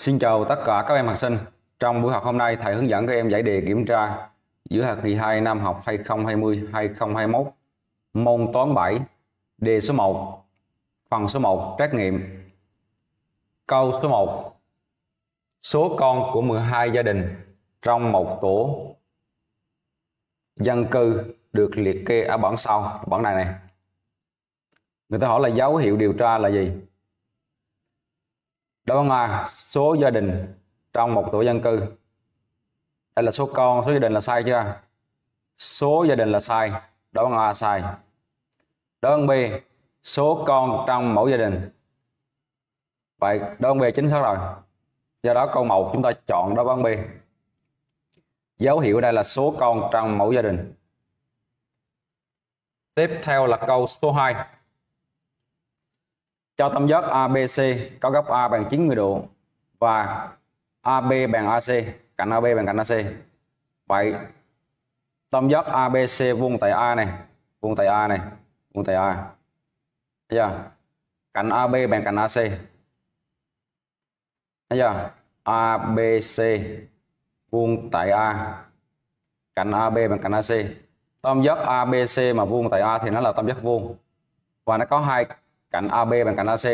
Xin chào tất cả các em học sinh. Trong buổi học hôm nay, thầy hướng dẫn các em giải đề kiểm tra giữa học kỳ 2 năm học 2020-2021 môn toán 7 đề số 1 phần số 1 trắc nghiệm câu số 1 số con của 12 gia đình trong một tổ dân cư được liệt kê ở bảng sau bảng này này người ta hỏi là dấu hiệu điều tra là gì Đố là số gia đình trong một tổ dân cư. Đây là số con, số gia đình là sai chưa? Số gia đình là sai. Đố là sai. Đố B, số con trong mẫu gia đình. Vậy đố B chính xác rồi. Do đó câu một chúng ta chọn đáp án B. Dấu hiệu ở đây là số con trong mẫu gia đình. Tiếp theo là câu số 2. Cho tam giác ABC có góc A bằng 90 độ và AB bằng AC, cạnh AB bằng cạnh AC. Vậy tam giác ABC vuông tại A này, vuông tại A này, vuông tại A. Thấy chưa? Cạnh AB bằng cạnh AC. Thấy chưa? ABC vuông tại A cạnh AB bằng cạnh AC tam giác ABC mà vuông tại A thì nó là tam giác vuông và nó có hai cạnh AB bằng cạnh AC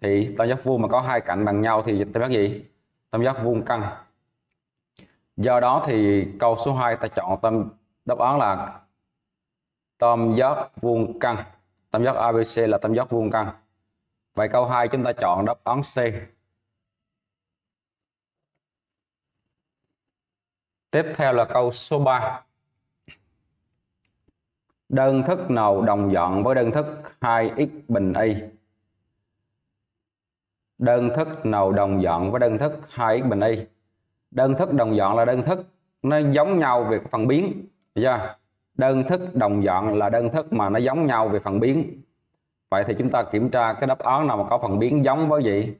thì tam giác vuông mà có hai cạnh bằng nhau thì tam giác gì tam giác vuông căng do đó thì câu số 2 ta chọn tam đáp án là tam giác vuông căng tam giác ABC là tam giác vuông căng vậy câu 2 chúng ta chọn đáp án C tiếp theo là câu số 3 Đơn thức nào đồng dạng với đơn thức 2x bình y? Đơn thức nào đồng dạng với đơn thức 2x bình y? Đơn thức đồng dạng là đơn thức nó giống nhau về phần biến. yeah Đơn thức đồng dạng là đơn thức mà nó giống nhau về phần biến. Vậy thì chúng ta kiểm tra cái đáp án nào mà có phần biến giống với gì?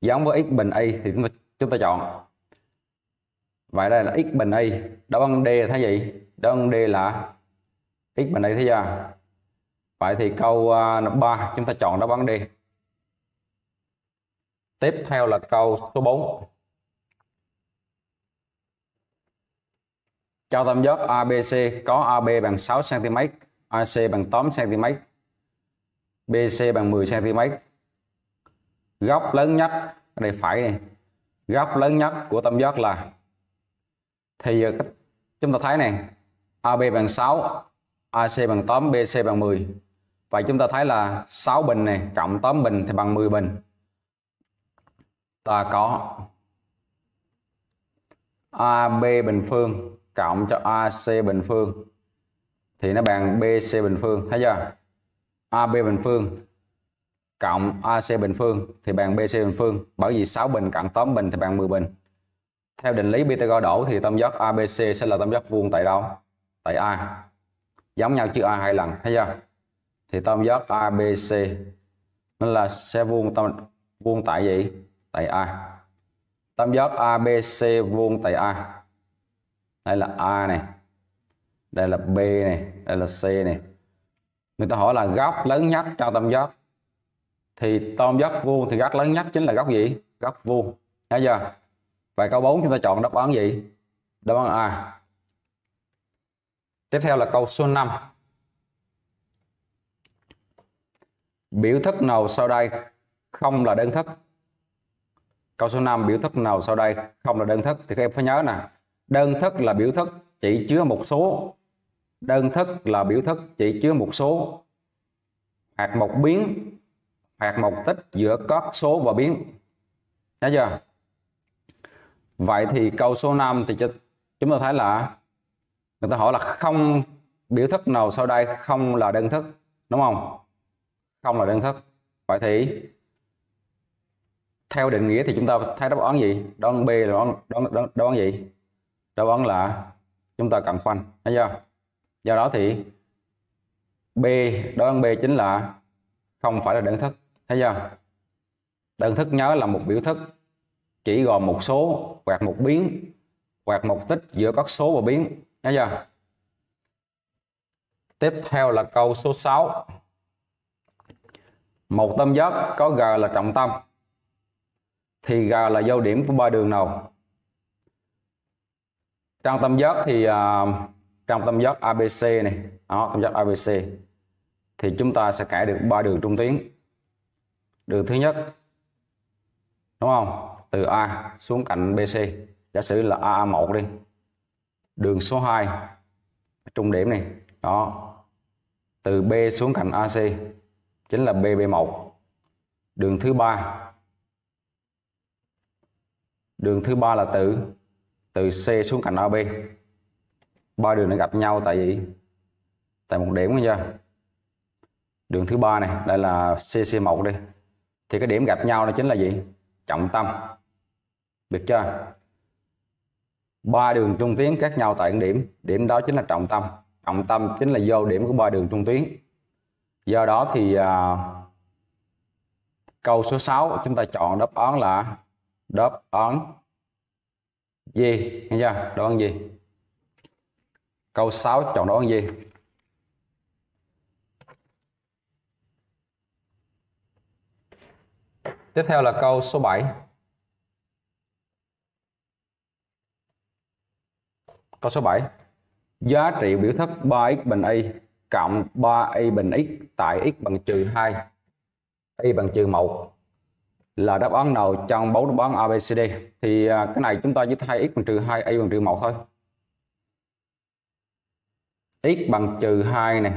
Giống với x bình y thì chúng ta, chúng ta chọn. Vậy đây là x bình y. Đáp án D là thế gì? Đáp án D là x bằng đây thế giờ vậy thì câu à, uh, 3 chúng ta chọn đáp án D tiếp theo là câu số 4 cho tam giác ABC có AB bằng 6 cm AC bằng 8 cm BC bằng 10 cm góc lớn nhất ở đây phải này góc lớn nhất của tam giác là thì chúng ta thấy này AB bằng 6 AC bằng 8, BC bằng 10. Vậy chúng ta thấy là 6 bình này cộng 8 bình thì bằng 10 bình. Ta có AB bình phương cộng cho AC bình phương thì nó bằng BC bình phương, thấy chưa? AB bình phương cộng AC bình phương thì bằng BC bình phương bởi vì 6 bình cộng 8 bình thì bằng 10 bình. Theo định lý Pythagore đổ thì tam giác ABC sẽ là tam giác vuông tại đâu? Tại A giống nhau chữ A hai lần thấy chưa thì tam giác ABC nên là sẽ vuông tam vuông tại gì tại A tam giác ABC vuông tại A đây là A này đây là B này đây là C này người ta hỏi là góc lớn nhất trong tam giác thì tam giác vuông thì góc lớn nhất chính là góc gì góc vuông thấy chưa vậy câu 4 chúng ta chọn đáp án gì đáp án A tiếp theo là câu số 5 biểu thức nào sau đây không là đơn thức câu số 5 biểu thức nào sau đây không là đơn thức thì các em phải nhớ nè đơn thức là biểu thức chỉ chứa một số đơn thức là biểu thức chỉ chứa một số hoặc một biến hoặc một tích giữa các số và biến nhớ chưa vậy thì câu số 5 thì chúng ta thấy là người ta hỏi là không biểu thức nào sau đây không là đơn thức đúng không không là đơn thức vậy thì theo định nghĩa thì chúng ta thấy đáp án gì đáp án b là đáp án, đáp đáp án gì đáp án là chúng ta cần khoanh thấy chưa do đó thì b đáp án b chính là không phải là đơn thức thấy chưa đơn thức nhớ là một biểu thức chỉ gồm một số hoặc một biến hoặc một tích giữa các số và biến nha giờ Tiếp theo là câu số 6. Một tam giác có G là trọng tâm thì G là giao điểm của ba đường nào? Trong tam giác thì uh, trong tam giác ABC này, đó, tam giác ABC thì chúng ta sẽ kẻ được ba đường trung tuyến. Đường thứ nhất đúng không? Từ A xuống cạnh BC, giả sử là AA1 đi đường số 2 trung điểm này đó từ B xuống cạnh AC chính là BB1 đường thứ ba đường thứ ba là từ từ C xuống cạnh AB ba đường nó gặp nhau tại vì tại một điểm chưa đường thứ ba này đây là CC1 đi thì cái điểm gặp nhau đó chính là gì trọng tâm biết chưa ba đường trung tuyến khác nhau tại điểm điểm đó chính là trọng tâm trọng tâm chính là vô điểm của ba đường trung tuyến do đó thì à, câu số 6 chúng ta chọn đáp án là đáp án gì nghe chưa đáp án gì câu 6 chọn đáp án gì tiếp theo là câu số 7 Câu số 7. Giá trị biểu thức 3x bình y cộng 3y bình x tại x bằng trừ 2 y bằng trừ 1 là đáp án nào trong bốn đáp án ABCD thì à, cái này chúng ta chỉ thay x bằng trừ 2 y bằng trừ 1 thôi x bằng trừ 2 này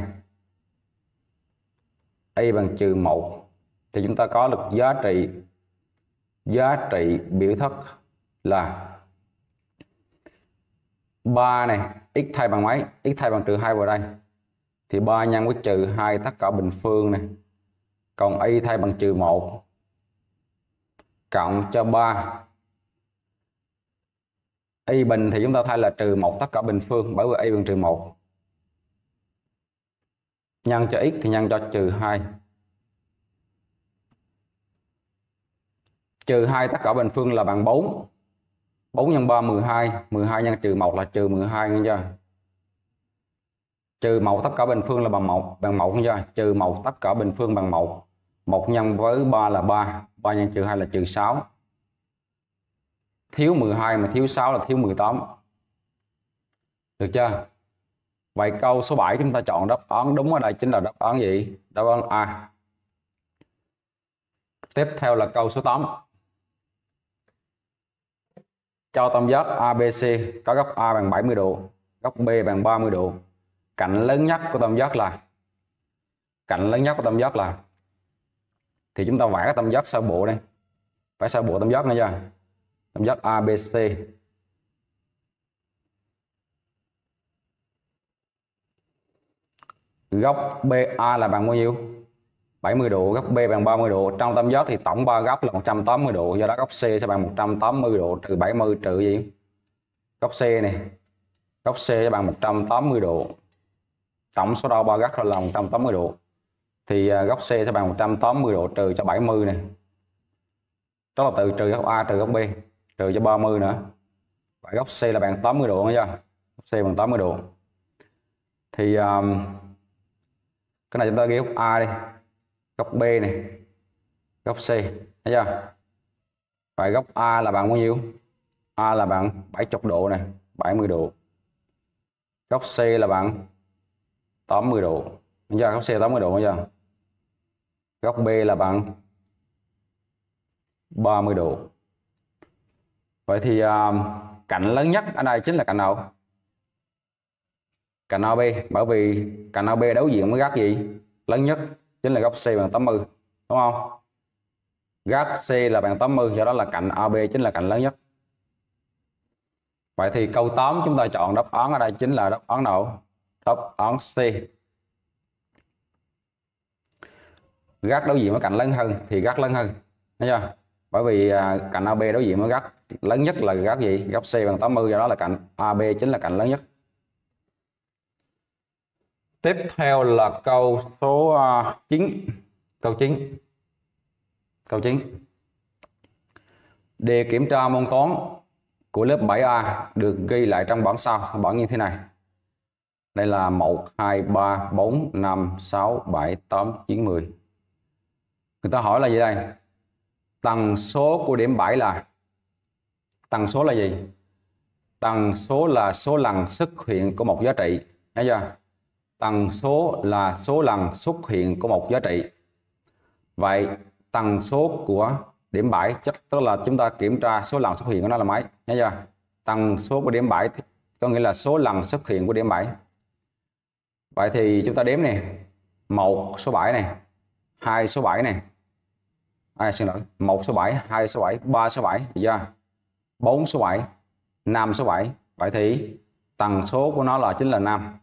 y bằng trừ 1 thì chúng ta có được giá trị giá trị biểu thức là 3 này x thay bằng mấy x thay bằng trừ 2 vào đây thì 3 nhân với trừ 2 tất cả bình phương này còn y thay bằng trừ 1 cộng cho 3 y bình thì chúng ta thay là trừ 1 tất cả bình phương bởi vì y bằng trừ 1 nhân cho x thì nhân cho trừ 2 trừ 2 tất cả bình phương là bằng 4 4 nhân 3 12 12 nhân trừ 1 là trừ 12 nghe chưa trừ 1 tất cả bình phương là bằng 1 bằng 1 nghe chưa trừ 1 tất cả bình phương bằng 1 1 nhân với 3 là 3 3 nhân trừ 2 là trừ 6 thiếu 12 mà thiếu 6 là thiếu 18 được chưa vậy câu số 7 chúng ta chọn đáp án đúng ở đây chính là đáp án gì đáp án A tiếp theo là câu số 8 cho tam giác ABC có góc A bằng 70 độ, góc B bằng 30 độ. Cạnh lớn nhất của tam giác là cạnh lớn nhất của tam giác là thì chúng ta vẽ cái tam giác sơ bộ đây. Vẽ sơ bộ tam giác này chưa? Tam giác ABC góc BA là bằng bao nhiêu? 70 độ, góc B bằng 30 độ. Trong tam giác thì tổng ba góc là 180 độ, do đó góc C sẽ bằng 180 độ trừ 70 trừ gì? Góc C này. Góc C sẽ bằng 180 độ. Tổng số đo ba góc là 180 độ. Thì à, góc C sẽ bằng 180 độ trừ cho 70 này. Đó là từ trừ góc A trừ góc B, trừ cho 30 nữa. Và góc C là bằng 80 độ nha. Góc C bằng 80 độ. Thì um, cái này chúng ta ghi góc A đi góc B này góc C thấy chưa và góc A là bằng bao nhiêu A là bằng 70 độ này 70 độ góc C là bằng 80 độ thấy chưa góc C 80 độ thấy chưa góc B là bằng 30 độ vậy thì um, cạnh lớn nhất ở đây chính là cạnh nào cạnh AB bởi vì cạnh AB đối diện với góc gì lớn nhất chính là góc C bằng 80 đúng không góc C là bằng 80 do đó là cạnh AB chính là cạnh lớn nhất vậy thì câu 8 chúng ta chọn đáp án ở đây chính là đáp án nào đáp án C gác đối diện với cạnh lớn hơn thì gác lớn hơn thấy chưa bởi vì à, cạnh AB đối diện với gác lớn nhất là gác gì góc C bằng 80 do đó là cạnh AB chính là cạnh lớn nhất tiếp theo là câu số 9 à, câu 9 câu 9 đề kiểm tra môn toán của lớp 7A được ghi lại trong bảng sau bảng như thế này đây là 1 2 3 4 5 6 7 8 9 10 người ta hỏi là gì đây tần số của điểm 7 là tần số là gì tần số là số lần xuất hiện của một giá trị thấy chưa tần số là số lần xuất hiện của một giá trị vậy tần số của điểm 7 chắc tức là chúng ta kiểm tra số lần xuất hiện của nó là mấy nhé chưa tần số của điểm 7 có nghĩa là số lần xuất hiện của điểm 7 vậy thì chúng ta đếm này một số 7 này hai số 7 này ai xin lỗi một số 7 hai số 7 ba số 7 giờ bốn số 7 5 số 7 vậy thì tần số của nó là chính là 5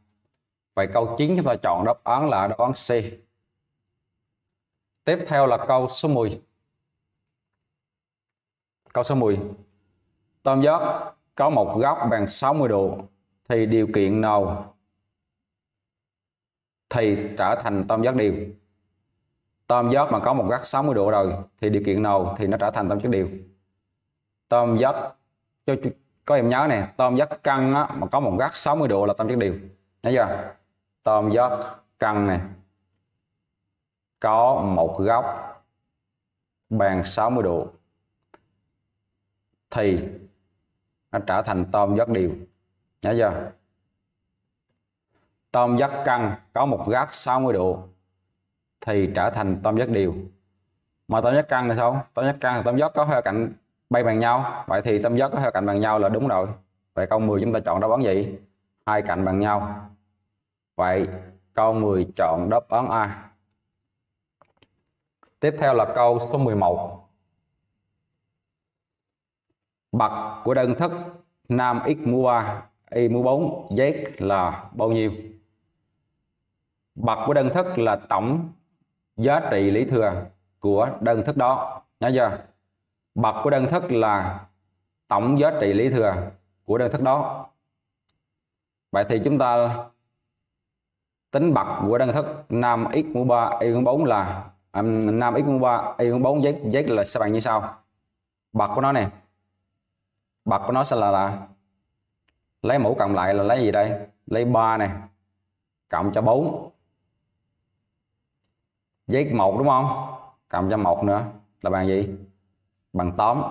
Vậy câu 9 chúng ta chọn đáp án là đáp án C. Tiếp theo là câu số 10. Câu số 10. Tam giác có một góc bằng 60 độ thì điều kiện nào thì trở thành tam giác đều Tam giác mà có một góc 60 độ rồi thì điều kiện nào thì nó trở thành tam giác đều Tam giác cho các em nhớ này, tam giác căng á, mà có một góc 60 độ là tam giác đều Thấy chưa? tôm giác cân này có một góc bằng 60 độ thì nó trở thành tôm giác đều nhớ chưa tôm giác căng có một góc 60 độ thì trở thành tôm giác đều mà tôm giác căng thì sao tôm giác căng thì tôm giót có hai cạnh bay bằng nhau vậy thì tôm giác có hai cạnh bằng nhau là đúng rồi vậy câu 10 chúng ta chọn đáp án gì hai cạnh bằng nhau Vậy câu 10 chọn đáp án A. Tiếp theo là câu số 11. Bậc của đơn thức nam x mũ 3, y mũ 4, z là bao nhiêu? Bậc của đơn thức là tổng giá trị lý thừa của đơn thức đó. Nhớ chưa? Bậc của đơn thức là tổng giá trị lý thừa của đơn thức đó. Vậy thì chúng ta tính bậc của đẳng thức nam x mũ 3 y hướng 4 là um, nam x mũ 3 y hướng 4 z z là sẽ bằng như sau bậc của nó này bậc của nó sẽ là, là lấy mũ cộng lại là lấy gì đây lấy 3 này cộng cho 4 z 1 đúng không cộng cho 1 nữa là bằng gì bằng 8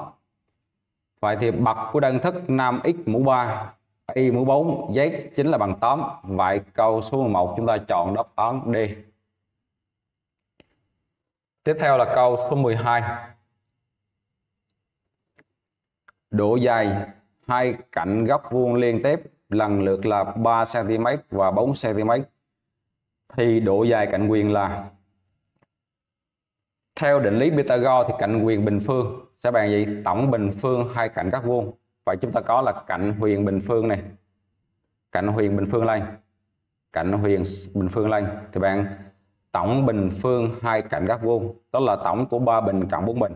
vậy thì bậc của đơn thức nam x mũ 3 y mũ 4 z chính là bằng 8 vậy câu số 11 chúng ta chọn đáp án D tiếp theo là câu số 12 độ dài hai cạnh góc vuông liên tiếp lần lượt là 3 cm và 4 cm thì độ dài cạnh quyền là theo định lý Pythagore thì cạnh quyền bình phương sẽ bằng gì tổng bình phương hai cạnh các vuông vậy chúng ta có là cạnh huyền bình phương này cạnh huyền bình phương lên cạnh huyền bình phương lên thì bạn tổng bình phương hai cạnh góc vuông đó là tổng của ba bình cộng bốn bình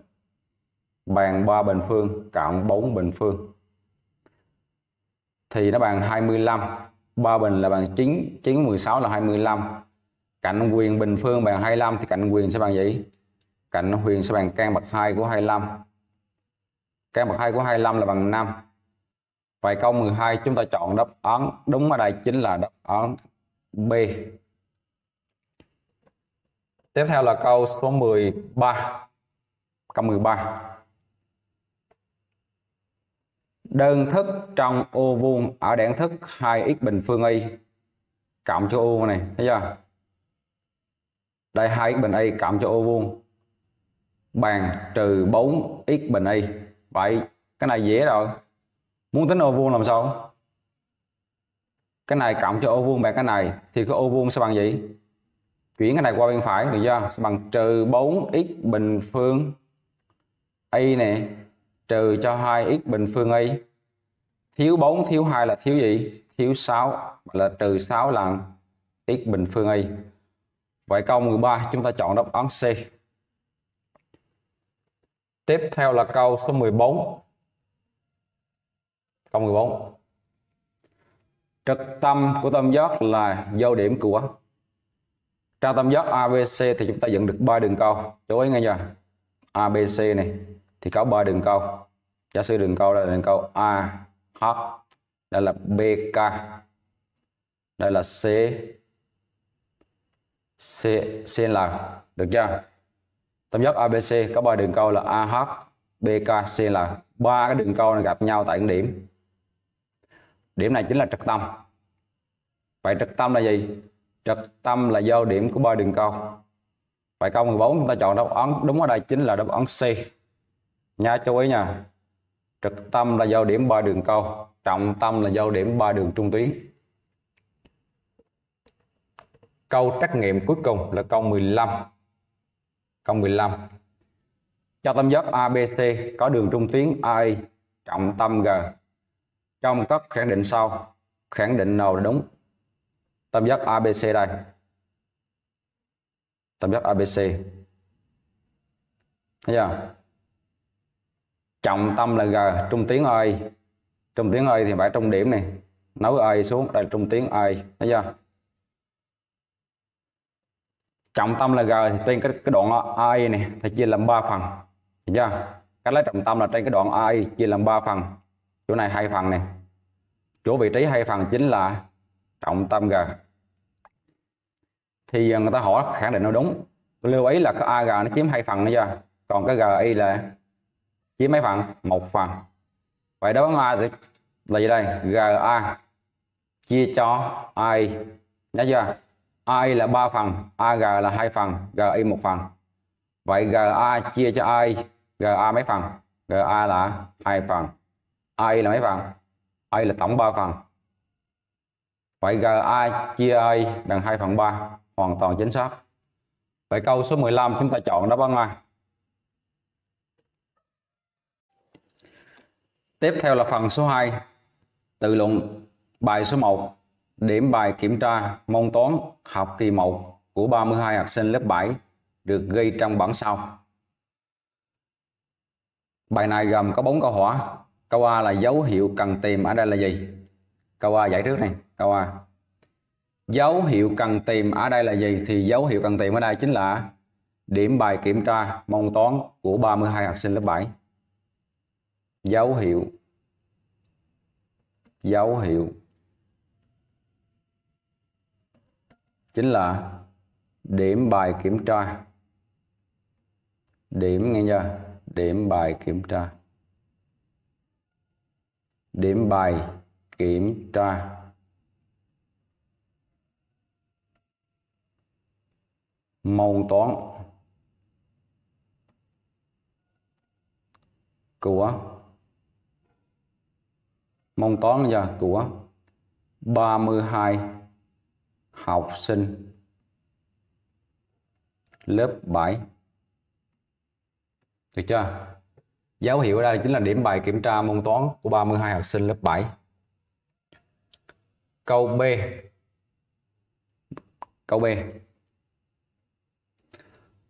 bằng 3 bình phương cộng 4 bình phương thì nó bằng 25 3 bình là bằng 9 9 16 là 25 cạnh quyền bình phương bằng 25 thì cạnh quyền sẽ bằng gì cạnh huyền sẽ bằng căn bậc 2 của 25 căn bậc 2 của 25 là bằng 5 Vậy câu 12 chúng ta chọn đáp án đúng ở đây chính là đáp án B. Tiếp theo là câu số 13. Câu 13. Đơn thức trong ô vuông ở đẳng thức 2x bình phương y cộng cho ô này, thấy chưa? Đây 2x bình y cộng cho ô vuông bằng trừ 4x bình y vậy cái này dễ rồi muốn tính ô vuông làm sao cái này cộng cho ô vuông bằng cái này thì cái ô vuông sẽ bằng gì chuyển cái này qua bên phải được chưa sẽ bằng trừ 4x bình phương y nè trừ cho 2x bình phương y thiếu 4 thiếu 2 là thiếu gì thiếu 6 là trừ 6 lần x bình phương y vậy câu 13 chúng ta chọn đáp án C Tiếp theo là câu số 14. Câu 14. Trật tâm của tâm giác là giao điểm của tra tâm giác ABC thì chúng ta nhận được ba đường câu. Chú ý nghe nha. ABC này thì có ba đường câu. Giả sử đường câu là đường câu AH đây là BK. Đây là C C CL được chưa? tam giác ABC có ba đường câu là AH, BK, CL ba cái đường câu này gặp nhau tại một điểm. Điểm này chính là trật tâm. Vậy trật tâm là gì? Trật tâm là giao điểm của ba đường câu. Vậy câu 14 chúng ta chọn đáp án đúng ở đây chính là đáp án C. Nha chú ý nha. Trật tâm là giao điểm ba đường câu, trọng tâm là giao điểm ba đường trung tuyến. Câu trắc nghiệm cuối cùng là câu 15 Câu 15. Cho tam giác ABC có đường trung tuyến AI trọng tâm G. Trong các khẳng định sau, khẳng định nào là đúng? Tam giác ABC đây. Tam giác ABC. Thấy chưa? Trọng tâm là G, trung tuyến AI. Trung tuyến AI thì phải trung điểm này. Nối AE xuống, đây là trung tuyến AI. Thấy chưa? trọng tâm là G thì trên cái, cái đoạn AI này thì chia làm ba phần Thấy chưa cách lấy trọng tâm là trên cái đoạn AI chia làm ba phần chỗ này hai phần này chỗ vị trí hai phần chính là trọng tâm G thì à, người ta hỏi khẳng định nó đúng lưu ý là cái AG nó chiếm hai phần nữa chưa còn cái GI là chiếm mấy phần một phần vậy đó là A thì là gì đây GA chia cho I nhớ chưa AI là 3 phần, AG là 2 phần, GI 1 phần. Vậy GA chia cho AI, GA mấy phần? GA là 2 phần. AI là mấy phần? AI là tổng 3 phần. Vậy GA chia AI bằng 2 phần 3, hoàn toàn chính xác. Vậy câu số 15 chúng ta chọn đáp án A. Tiếp theo là phần số 2, tự luận bài số 1 Điểm bài kiểm tra môn toán học kỳ 1 của 32 học sinh lớp 7 được ghi trong bảng sau. Bài này gồm có 4 câu hỏi. Câu A là dấu hiệu cần tìm ở đây là gì? Câu A giải trước này, câu A. Dấu hiệu cần tìm ở đây là gì? Thì dấu hiệu cần tìm ở đây chính là điểm bài kiểm tra môn toán của 32 học sinh lớp 7. Dấu hiệu dấu hiệu chính là điểm bài kiểm tra điểm nghe chưa điểm bài kiểm tra điểm bài kiểm tra môn toán của môn toán ra của 32 học sinh lớp 7 được chưa dấu hiệu ở đây chính là điểm bài kiểm tra môn toán của 32 học sinh lớp 7 câu B câu B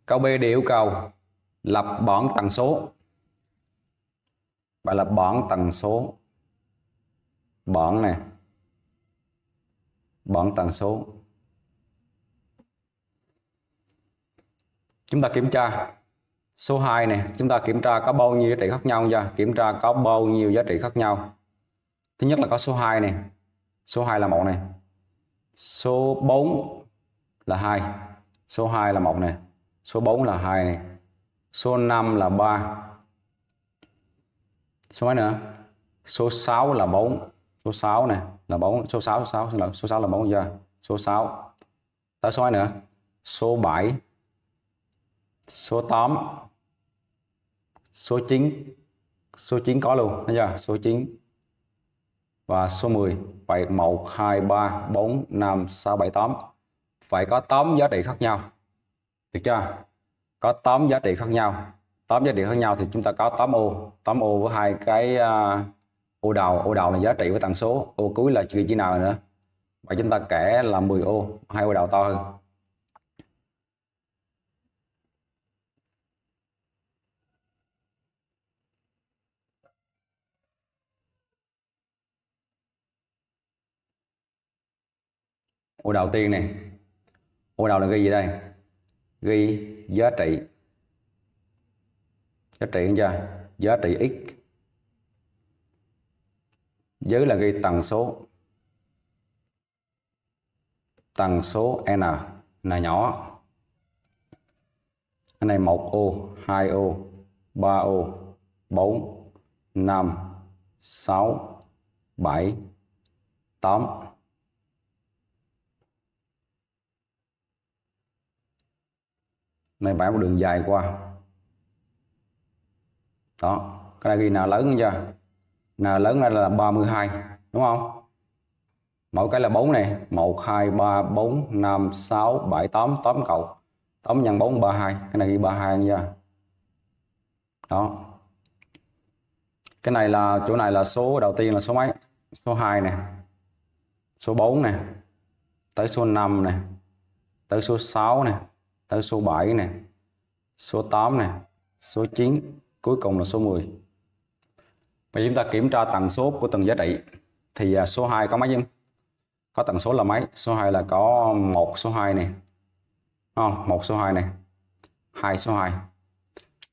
câu B để yêu cầu lập bảng tần số bài lập bảng tần số bảng này bảng tần số chúng ta kiểm tra số 2 này chúng ta kiểm tra có bao nhiêu giá trị khác nhau nha kiểm tra có bao nhiêu giá trị khác nhau thứ nhất là có số 2 này số 2 là một này số 4 là 2 số 2 là một này số 4 là 2 này số 5 là 3 số mấy nữa số 6 là 4 số 6 này là 4 số 6 số 6 xin số 6 là 4 giờ số 6 tới số mấy nữa số 7 số 8 số 9 số 9 có luôn thấy chưa số 9 và số 10 vậy 1 2 3 4 5 6 7 8 phải có 8 giá trị khác nhau được chưa có 8 giá trị khác nhau 8 giá trị khác nhau thì chúng ta có 8 ô 8 ô với hai cái à, ô đầu ô đầu là giá trị với tần số ô cuối là trừ chi nào nữa và chúng ta kể là 10 ô hai ô đầu to hơn ô đầu tiên này ô đầu là ghi gì đây ghi giá trị giá trị chưa giá trị x giới là ghi tần số tần số n n nhỏ cái này 1 ô 2 ô 3 ô 4 5 6 7 8 này vẽ một đường dài qua đó cái này ghi nào lớn chưa nào lớn đây là 32 đúng không mỗi cái là 4 này 1 2 3 4 5 6 7 8 8 cậu 8 nhân 4 32 cái này ghi 32 nha đó cái này là chỗ này là số đầu tiên là số mấy số 2 này số 4 này tới số 5 này tới số 6 này tới số 7 nè, số 8 nè, số 9, cuối cùng là số 10. Và chúng ta kiểm tra tần số của từng giá trị. Thì à, số 2 có mấy em? Có tần số là mấy? Số 2 là có một số 2 này. một số 2 này. hai số 2.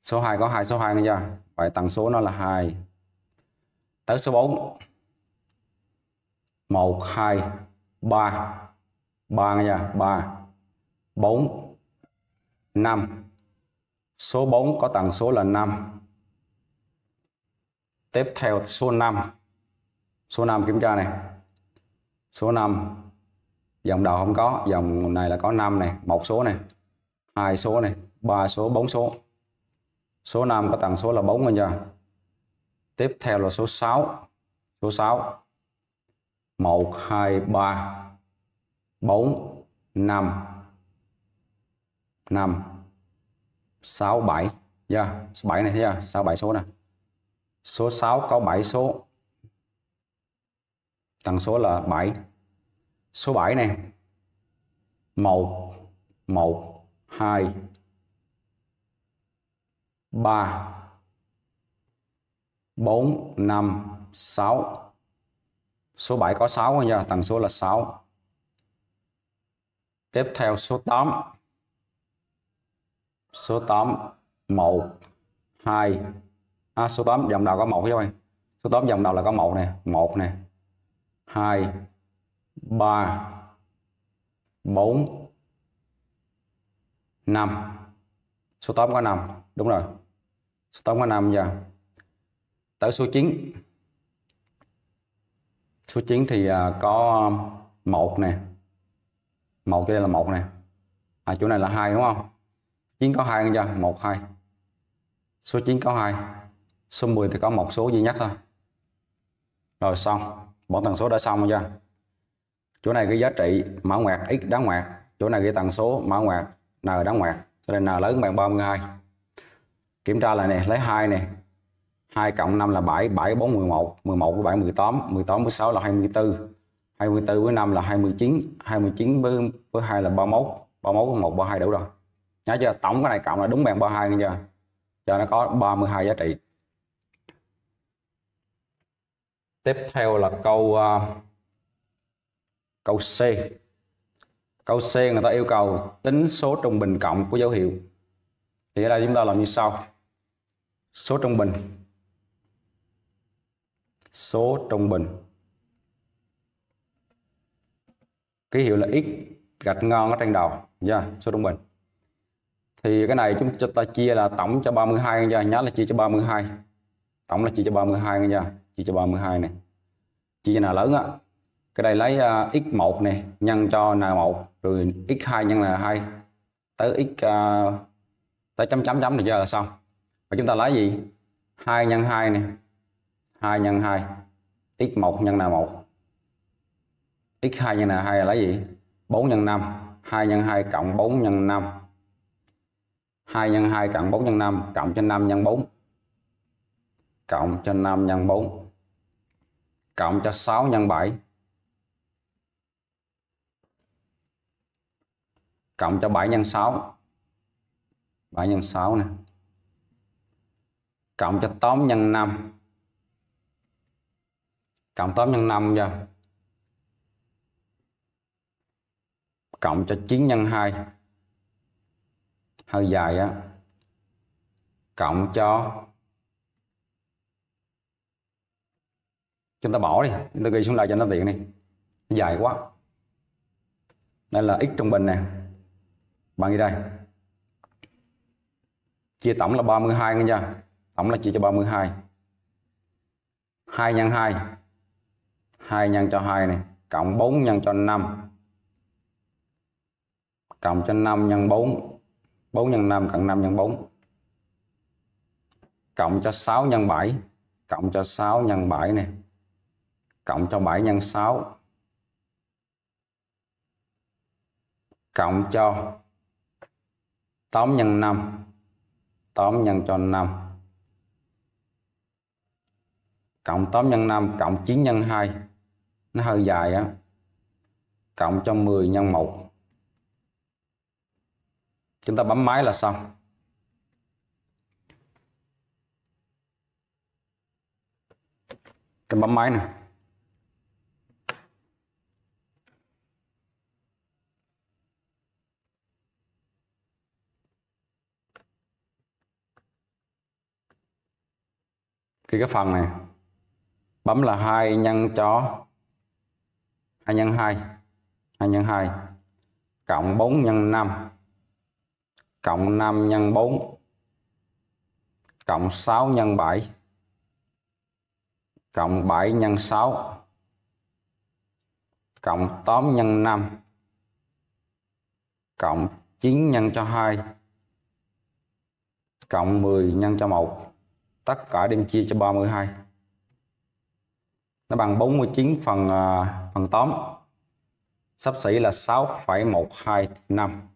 Số 2 có hai số 2 nữa chưa? Vậy tần số nó là 2. Tới số 4. 1 2 3. 3 nghe chưa? 3 4 5. Số 4 có tần số là 5. Tiếp theo số 5. Số 5 kiểm tra này. Số 5 dòng đầu không có, dòng này là có 5 này, một số này, hai số này, ba số, bốn số. Số 5 có tần số là 4 anh chưa? Tiếp theo là số 6. Số 6. 1 2 3 4 5 5 6 7 yeah, 7 này thấy chưa 6 7 số này số 6 có 7 số tần số là 7 số 7 này 1 1 2 3 4 5 6 số 7 có 6 nha tần số là 6 tiếp theo số 8 số 8 1 2 à, số 8 dòng đầu có một các bạn số 8 dòng đầu là có một nè một nè 2 3 4 5 số 8 có 5 đúng rồi số 8 có 5 giờ tới số 9 số 9 thì à, có một nè một cho đây là một nè à, chỗ này là hai đúng không 9 có hai chưa? 1 2. Số 9 có 2. Số 10 thì có một số duy nhất thôi. Rồi xong, bỏ tần số đã xong chưa? Chỗ này cái giá trị mã ngoặc x đáng ngoặc, chỗ này cái tần số mã ngoặc n đáng ngoặc, cho nên n lớn bằng 32. Kiểm tra lại nè, lấy 2 này 2 cộng 5 là 7, 7 4 11, 11 với 7 18, 18 với 6 là 24. 24 với 5 là 29, 29 với với 2 là 31, 31 với 1 32 đủ rồi nhớ chưa tổng cái này cộng là đúng bằng 32 nghe chưa cho nó có 32 giá trị tiếp theo là câu uh, câu C câu C người ta yêu cầu tính số trung bình cộng của dấu hiệu thì ở đây chúng ta làm như sau số trung bình số trung bình ký hiệu là x gạch ngon ở trên đầu nha yeah, số trung bình thì cái này chúng ta chia là tổng cho 32 nha nhớ là chia cho 32 tổng là chia cho 32 nha chia cho 32 này chia nào lớn á cái đây lấy uh, x1 này nhân cho n1 rồi x2 nhân là 2 tới x uh, tới chấm chấm chấm thì giờ là xong và chúng ta lấy gì 2 nhân 2 này 2 nhân 2 x1 nhân n1 x2 nhân n2 là lấy gì 4 nhân 5 2 nhân 2 cộng 4 nhân 5 2 nhân 2 cộng 4 nhân 5 cộng cho 5 nhân 4 cộng cho 5 nhân 4 cộng cho 6 nhân 7 cộng cho 7 nhân 6 7 nhân 6 nè cộng cho 8 nhân 5 cộng 8 nhân 5 ra cộng cho 9 nhân 2 hơi dài á cộng cho chúng ta bỏ đi chúng ta ghi xuống lại cho nó tiện đi nó dài quá đây là x trung bình nè bằng gì đây chia tổng là 32 mươi nha tổng là chia cho 32 2 nhân 2 2 nhân cho 2 này cộng 4 nhân cho 5 cộng cho 5 nhân 4 4 nhân 5 cộng 5 nhân 4 cộng cho 6 nhân 7 cộng cho 6 nhân 7 này cộng cho 7 nhân 6 cộng cho 8 nhân 5 8 nhân cho 5 cộng 8 nhân 5 cộng 9 nhân 2 nó hơi dài á cộng cho 10 nhân 1 chúng ta bấm máy là xong ta bấm máy này thì cái phần này bấm là hai nhân cho hai nhân hai hai nhân hai cộng 4 nhân 5 cộng 5 nhân 4 cộng 6 nhân 7 cộng 7 nhân 6 cộng 8 nhân 5 cộng 9 nhân cho 2 cộng 10 nhân cho 1 tất cả đem chia cho 32 nó bằng 49 phần à, phần 8 sắp xỉ là 6,125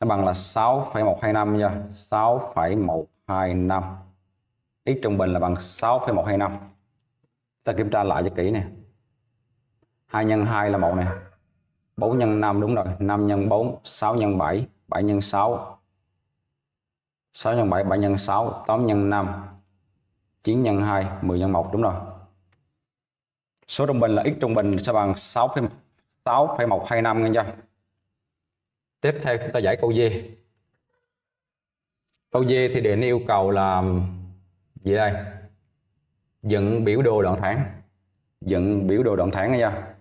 nó bằng là 6,125 nha 6,125 x trung bình là bằng 6,125 ta kiểm tra lại cho kỹ nè 2 nhân 2 là 1 nè 4 nhân 5 đúng rồi 5 nhân 4 6 nhân 7 7 nhân 6 6 nhân 7 7 nhân 6 8 nhân 5 9 nhân 2 10 nhân 1 đúng rồi số trung bình là x trung bình sẽ bằng 6,125 nghe chưa tiếp theo chúng ta giải câu D câu D thì đề yêu cầu là gì đây dựng biểu đồ đoạn thẳng dựng biểu đồ đoạn thẳng nha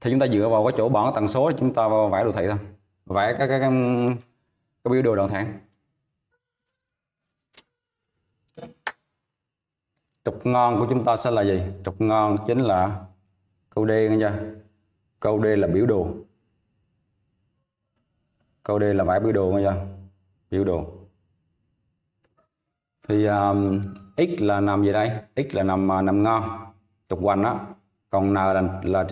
thì chúng ta dựa vào cái chỗ bỏ tần số chúng ta vẽ đồ thị thôi vẽ cái cái, cái, cái biểu đồ đoạn thẳng trục ngon của chúng ta sẽ là gì trục ngon chính là câu D nghe chưa câu D là biểu đồ câu D là vẽ biểu đồ bây giờ biểu đồ thì um, x là nằm gì đây x là nằm à, nằm ngon trục hoành đó còn n là là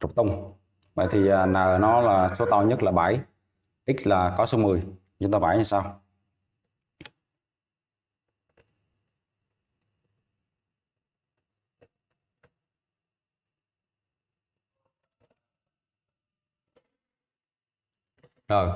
trục tung vậy thì à, n nó là số to nhất là 7 x là có số 10 chúng ta vẽ như sau rồi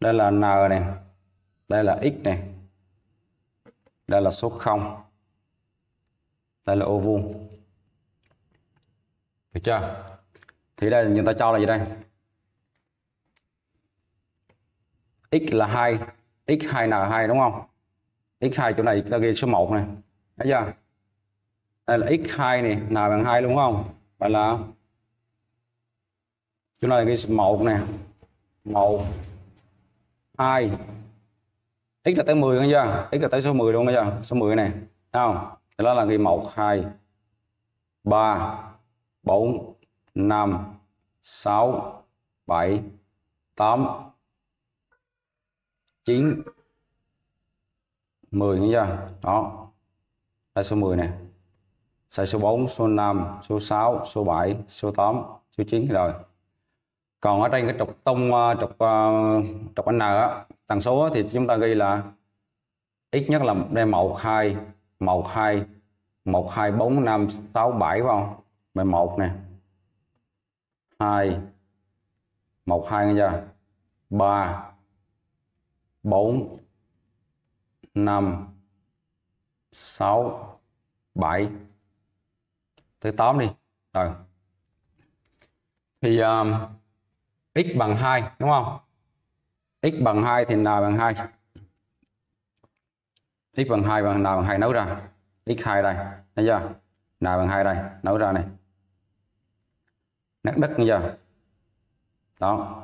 đây là n này đây là x này đây là số 0 đây là ô vuông được chưa thì đây người ta cho là gì đây x là 2 x2n2 đúng không x2 chỗ này ta ghi số 1 này thấy chưa đây là x2 này n bằng 2 đúng không vậy là chỗ này ghi số 1 này, 1 2 x là tới 10 nghe chưa x là tới số 10 luôn nghe chưa số 10 này Thấy không đó là ghi 1 2 3 4 5 6 7 8 9 10 nghe chưa đó là số 10 này sai số 4 số 5 số 6 số 7 số 8 số 9 rồi còn ở trên cái trục tung ờ, trục ờ, trục n á, tần số thì chúng ta ghi là ít nhất là đây một hai một hai một hai bốn năm sáu bảy phải không mười một nè hai một hai nghe chưa ba bốn năm sáu bảy tới tám đi rồi thì um, x bằng 2 đúng không? x bằng 2 thì n bằng 2. x bằng 2 bằng n bằng 2 nấu ra. x2 đây, thấy chưa? n bằng 2 đây, nấu ra này. Nét đất bây giờ. Đó.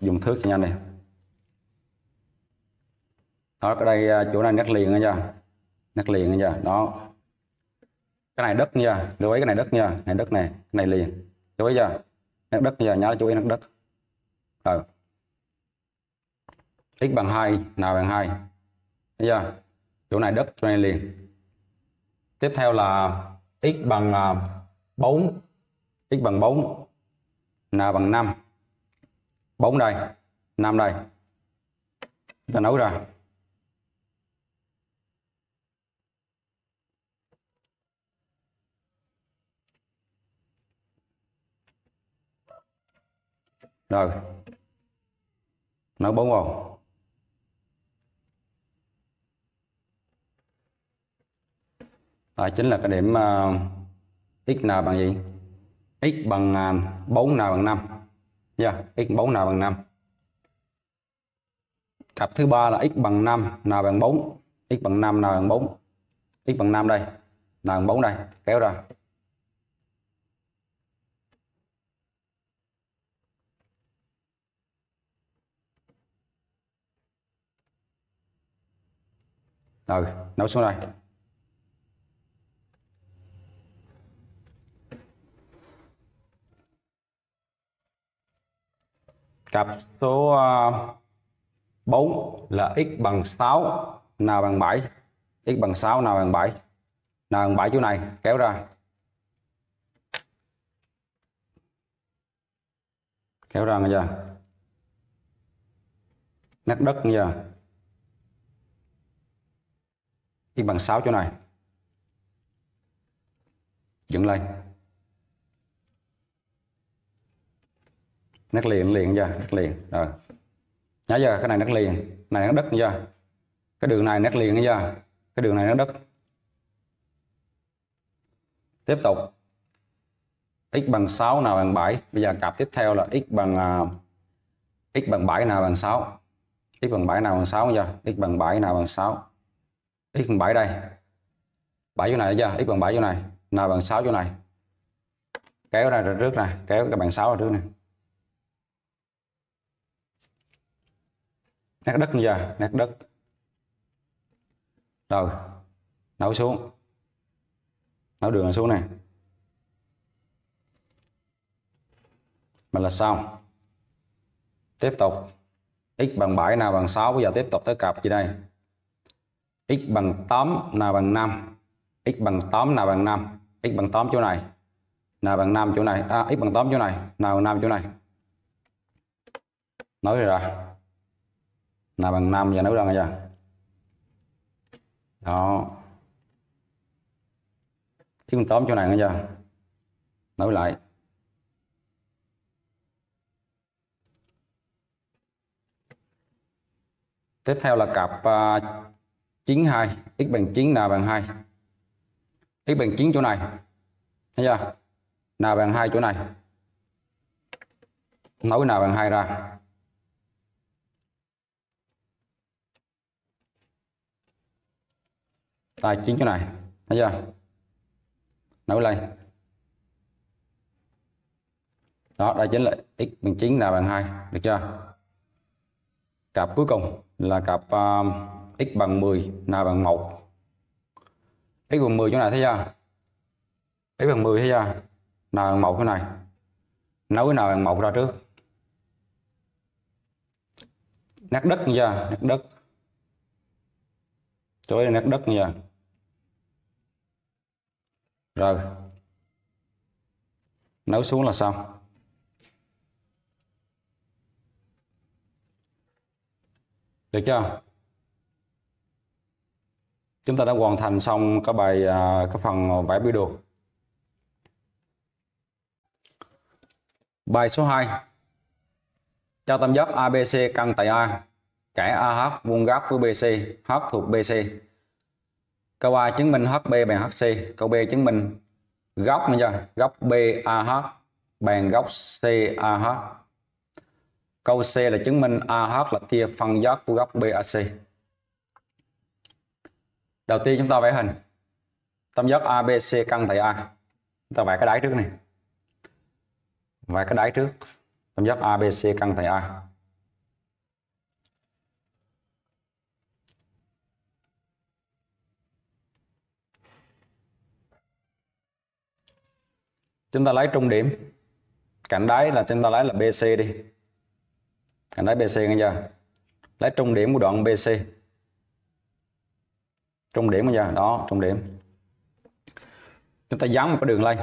Dùng thước cho nhanh này. Đó cái đây à, chỗ này nét liền nha chưa? Nét liền nha chưa? Đó. Cái này đất nha, lưu ý cái này đất nha, này đất này, cái này liền. Chú ý chưa? nét đất giờ nhớ chú ý nét đất rồi x bằng 2 nào bằng 2 bây giờ chỗ này đất cho nên liền tiếp theo là x bằng 4 à, x bằng 4 nào bằng 5 4 đây 5 đây ta nấu ra rồi nó bốn vào đó chính là cái điểm uh, x nào bằng gì x bằng uh, ờ, 4 nào bằng 5 nha yeah, x 4 nào bằng 5 cặp thứ ba là x bằng 5 nào bằng 4 x bằng 5 nào bằng 4 x bằng 5 đây nào bằng 4 đây kéo ra ừ nấu xuống đây cặp số uh, ờ, 4 là x bằng 6 nào bằng 7 x bằng 6 nào bằng 7 nào bằng 7 chỗ này kéo ra kéo ra nghe chưa nét đất nghe chưa x bằng 6 chỗ này dựng lên nét liền liền ra nét liền rồi nhá giờ cái này nét liền này nó đất ra cái đường này nét liền ra cái đường này nó đất tiếp tục x bằng 6 nào bằng 7 bây giờ cặp tiếp theo là x bằng à, x bằng 7 nào bằng 6 x bằng 7 nào bằng 6 giờ x bằng 7 nào bằng 6 x bằng 7 đây 7 chỗ này chưa x bằng 7 chỗ này n bằng 6 chỗ này kéo ra trước này kéo cái bằng 6 ra trước này nét đất như giờ nét đất rồi nấu xuống nấu đường xuống này mình là xong tiếp tục x bằng 7 nào bằng 6 bây giờ tiếp tục tới cặp gì đây x bằng 8 n bằng 5 x bằng 8 n bằng 5 x bằng 8 chỗ này n bằng 5 chỗ này à, x bằng 8 chỗ này n bằng 5 chỗ này nói rồi n bằng 5 giờ nói ra chưa đó x bằng 8 chỗ này nghe chưa nói lại tiếp theo là cặp uh, 9 2 x bằng 9 n bằng 2 x bằng 9 chỗ này thấy chưa n bằng 2 chỗ này nối n bằng 2 ra tại chính chỗ này thấy chưa nối lên đó đây chính là x bằng 9 n bằng 2 được chưa cặp cuối cùng là cặp uh, x bằng 10 là bằng 1 x bằng 10 chỗ này thấy chưa x bằng 10 thấy chưa n bằng 1 chỗ này nấu nối n bằng 1 ra trước nát đất như chưa nát đất chỗ đây nát đất như chưa rồi nấu xuống là xong được chưa chúng ta đã hoàn thành xong cái bài à, cái phần vẽ biểu đồ bài số 2 cho tam giác ABC căn tại A kẻ AH vuông góc với BC H thuộc BC câu A chứng minh HB bằng HC câu B chứng minh góc nha, góc BAH bằng góc CAH câu C là chứng minh AH là tia phân giác của góc BAC đầu tiên chúng ta vẽ hình tam giác ABC căn tại A chúng ta vẽ cái đáy trước này vẽ cái đáy trước tam giác ABC căn tại A chúng ta lấy trung điểm cạnh đáy là chúng ta lấy là BC đi cạnh đáy BC nghe chưa lấy trung điểm của đoạn BC trung điểm bây giờ đó trung điểm chúng ta dán một cái đường lên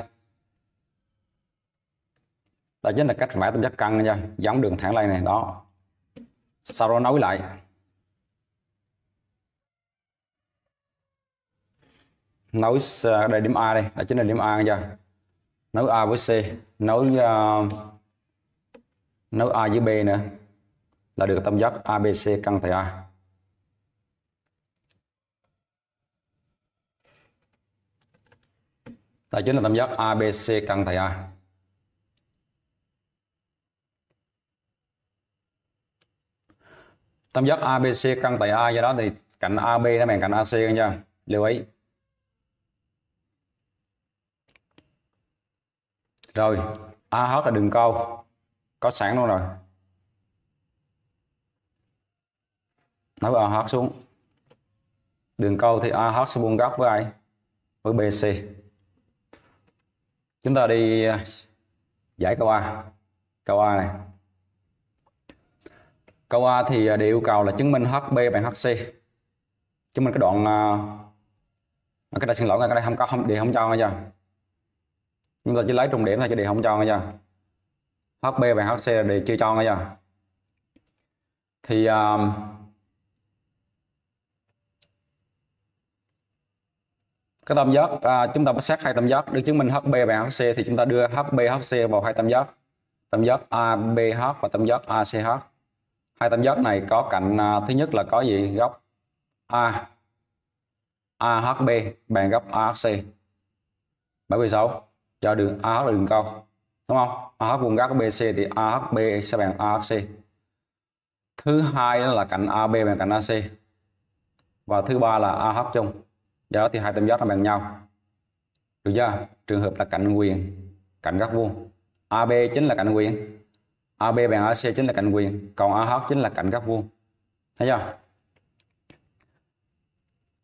đó chính là cách vẽ tam giác cân nha giống đường thẳng lên này đó sau đó nối lại nối ờ, đây điểm A đây đó chính là điểm A nha nối A với C nối uh, nối A với B nữa là được tam giác ABC căn tại A Đây chính là tam giác ABC căn thầy A. Tam giác ABC căn tại A do đó thì cạnh AB nó bằng cạnh AC các nha. Lưu ý. Rồi, AH là đường câu. Có sẵn luôn rồi. Nói với A xuống. Đường câu thì AH sẽ vuông góc với ai? Với BC chúng ta đi à, giải câu A câu A này câu A thì à, đề yêu cầu là chứng minh HB bằng HC chứng minh cái đoạn à, cái đây xin lỗi cái đây không có không đề không cho nghe chưa chúng ta chỉ lấy trung điểm thôi chứ đề không cho nghe chưa HB bằng HC là đề chưa cho nghe chưa thì uh, cái tam giác à, chúng ta bắt xét hai tam giác được chứng minh HB bằng HC thì chúng ta đưa HB HC vào hai tam giác tam giác ABH và tam giác ACH hai tam giác này có cạnh à, thứ nhất là có gì góc A AHB bằng góc AHC bởi vì sao cho đường AH là đường cao đúng không AH vuông góc BC thì AHB sẽ bằng AHC thứ hai là cạnh AB bằng cạnh AC và thứ ba là AH chung do đó thì hai tam giác nó bằng nhau được chưa trường hợp là cạnh quyền cạnh góc vuông AB chính là cạnh quyền AB bằng AC chính là cạnh quyền còn AH chính là cạnh góc vuông thấy chưa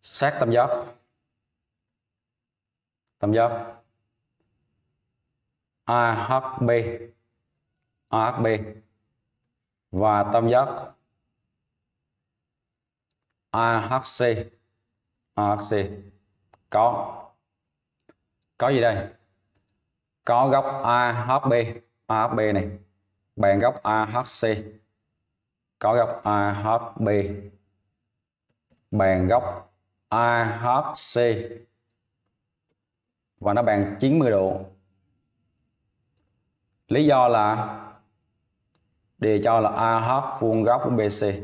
sát tam giác tam giác AHB AHB và tam giác AHC RC có có gì đây có góc AHB AHB này bằng góc AHC có góc AHB bằng góc AHC và nó bàn 90 độ lý do là đề cho là AH vuông góc BC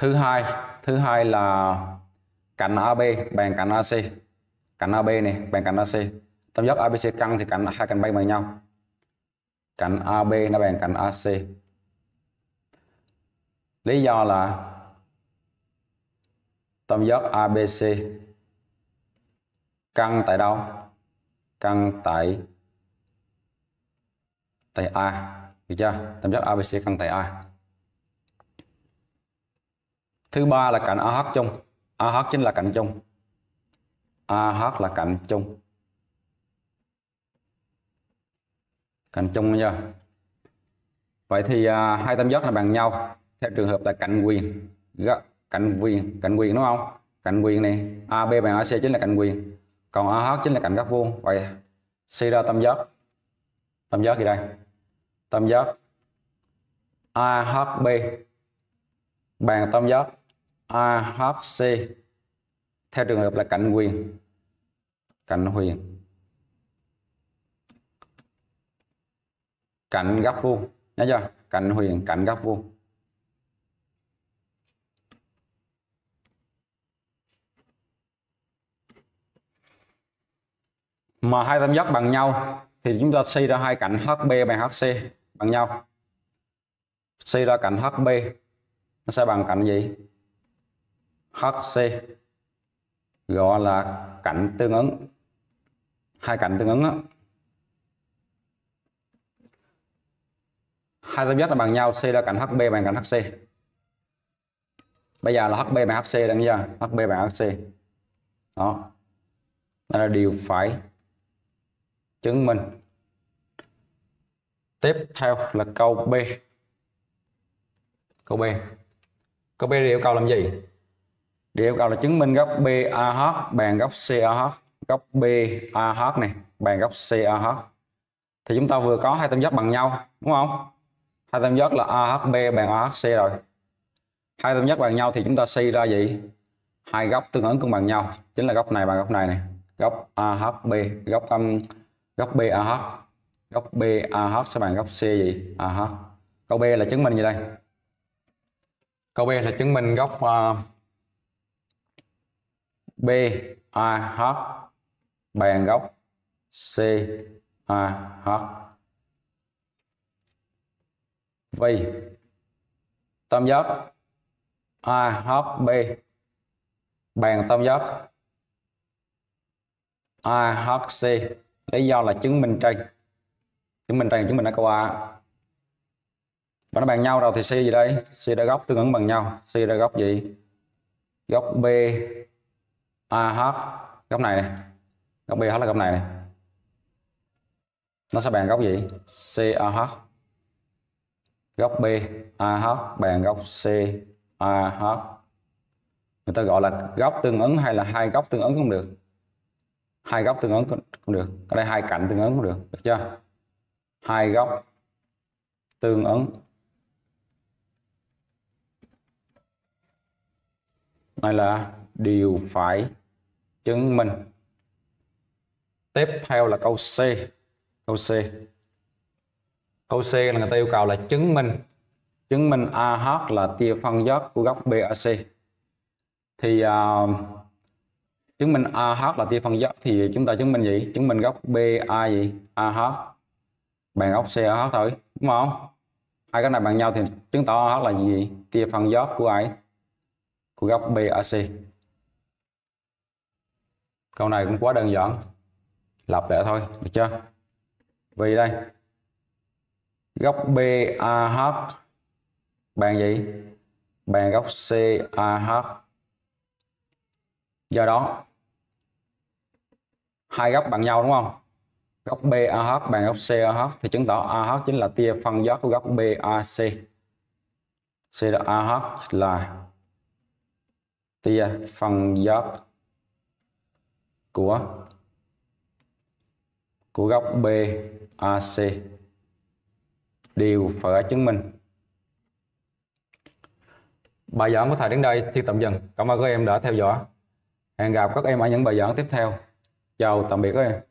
thứ hai thứ hai là cạnh AB bằng cạnh AC cạnh AB này bằng cạnh AC tam giác ABC căng thì cạnh hai cạnh bay bằng nhau cạnh AB nó bằng cạnh AC lý do là tam giác ABC căng tại đâu căng tại tại A được chưa tam giác ABC căng tại A thứ ba là cạnh AH chung AH chính là cạnh chung AH là cạnh chung cạnh chung nha vậy thì à, hai tam giác là bằng nhau theo trường hợp là cạnh quyền cạnh quyền cạnh quyền đúng không cạnh quyền này AB bằng AC chính là cạnh quyền còn AH chính là cạnh góc vuông vậy suy ra tam giác tam giác gì đây tam giác AHB bằng tam giác AHC theo trường hợp là cạnh quyền cạnh huyền cạnh góc vuông nhớ chưa cạnh huyền cạnh góc vuông mà hai tam giác bằng nhau thì chúng ta xây ra hai cạnh HB bằng HC bằng nhau Xây ra cạnh HB nó sẽ bằng cạnh gì HC gọi là cạnh tương ứng hai cạnh tương ứng đó. hai tam giác là bằng nhau C là cạnh HB bằng cạnh HC bây giờ là HB bằng HC đang chưa HB bằng HC đó đây là điều phải chứng minh tiếp theo là câu B câu B câu B yêu cầu làm gì Điều yêu cầu là chứng minh góc BAH bằng góc CAH. Góc BAH này bằng góc CAH. Thì chúng ta vừa có hai tam giác bằng nhau, đúng không? Hai tam giác là AHB bằng AHC rồi. Hai tam giác bằng nhau thì chúng ta xây ra gì? Hai góc tương ứng cũng bằng nhau, chính là góc này bằng góc này này. Góc AHB, góc um, góc BAH. Góc BAH sẽ bằng góc C gì? AH. Câu B là chứng minh gì đây? Câu B là chứng minh góc uh, B A H bàn góc C A H Vì tam giác A H B bàn tam giác A H C lý do là chứng minh trên chứng minh trên chứng minh ở câu A và nó bằng nhau rồi thì C gì đây C ra góc tương ứng bằng nhau C ra góc gì góc B a hết góc này, này góc b hết là góc này, này nó sẽ bằng góc gì CAH góc B AH bằng góc CAH người ta gọi là góc tương ứng hay là hai góc tương ứng cũng được hai góc tương ứng cũng được ở đây hai cạnh tương ứng cũng được được chưa hai góc tương ứng này là điều phải chứng minh tiếp theo là câu C câu C câu C là người ta yêu cầu là chứng minh chứng minh AH là tia phân giác của góc BAC thì uh, chứng minh AH là tia phân giác thì chúng ta chứng minh gì chứng minh góc BA gì AH bằng góc CAH thôi đúng không hai cái này bằng nhau thì chứng tỏ AH là gì tia phân giác của ai của góc BAC câu này cũng quá đơn giản lặp lại thôi được chưa vì đây góc BAH bằng gì bằng góc CAH do đó hai góc bằng nhau đúng không góc BAH bằng góc CAH thì chứng tỏ AH chính là tia phân giác của góc BAC CAH là tia phân giác của của góc BAC đều phải chứng minh. Bài giảng của thầy đến đây xin tạm dừng. Cảm ơn các em đã theo dõi. Hẹn gặp các em ở những bài giảng tiếp theo. Chào tạm biệt các em.